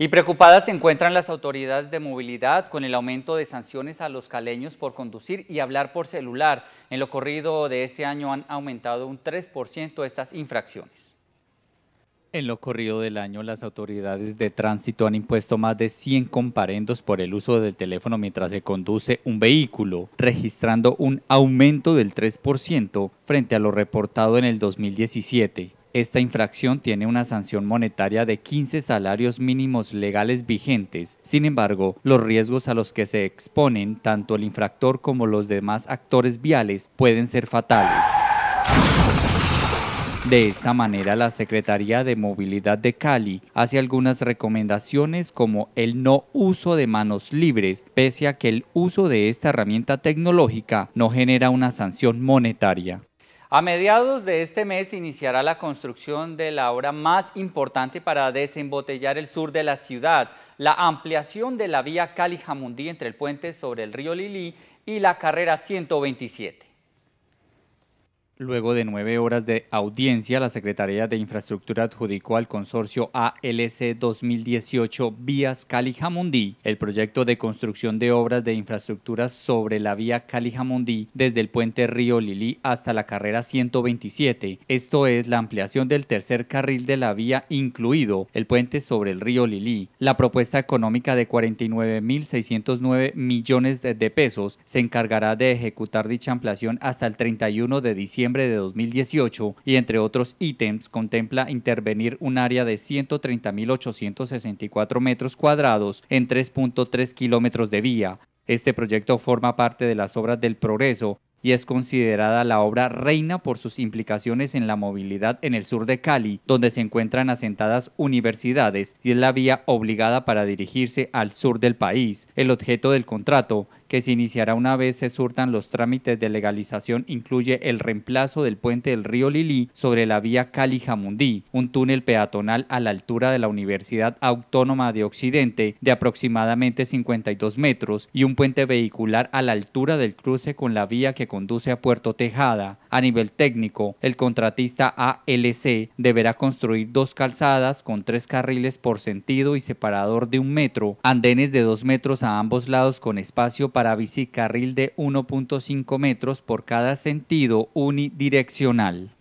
Y preocupadas se encuentran las autoridades de movilidad con el aumento de sanciones a los caleños por conducir y hablar por celular. En lo corrido de este año han aumentado un 3% estas infracciones. En lo corrido del año, las autoridades de tránsito han impuesto más de 100 comparendos por el uso del teléfono mientras se conduce un vehículo, registrando un aumento del 3% frente a lo reportado en el 2017. Esta infracción tiene una sanción monetaria de 15 salarios mínimos legales vigentes. Sin embargo, los riesgos a los que se exponen tanto el infractor como los demás actores viales pueden ser fatales. De esta manera, la Secretaría de Movilidad de Cali hace algunas recomendaciones como el no uso de manos libres, pese a que el uso de esta herramienta tecnológica no genera una sanción monetaria. A mediados de este mes iniciará la construcción de la obra más importante para desembotellar el sur de la ciudad, la ampliación de la vía Cali-Jamundí entre el puente sobre el río Lili y la carrera 127. Luego de nueve horas de audiencia, la Secretaría de Infraestructura adjudicó al consorcio ALC 2018 Vías Cali-Jamundí el proyecto de construcción de obras de infraestructura sobre la vía Cali-Jamundí desde el puente Río Lili hasta la carrera 127, esto es la ampliación del tercer carril de la vía incluido el puente sobre el Río Lili. La propuesta económica de 49.609 millones de pesos se encargará de ejecutar dicha ampliación hasta el 31 de diciembre de 2018 y entre otros ítems contempla intervenir un área de 130.864 metros cuadrados en 3.3 kilómetros de vía. Este proyecto forma parte de las obras del Progreso y es considerada la obra reina por sus implicaciones en la movilidad en el sur de Cali, donde se encuentran asentadas universidades y es la vía obligada para dirigirse al sur del país. El objeto del contrato que se iniciará una vez se surtan los trámites de legalización incluye el reemplazo del puente del río Lili sobre la vía Cali-Jamundí, un túnel peatonal a la altura de la Universidad Autónoma de Occidente de aproximadamente 52 metros y un puente vehicular a la altura del cruce con la vía que conduce a Puerto Tejada. A nivel técnico, el contratista ALC deberá construir dos calzadas con tres carriles por sentido y separador de un metro, andenes de dos metros a ambos lados con espacio para para bicicarril de 1.5 metros por cada sentido unidireccional.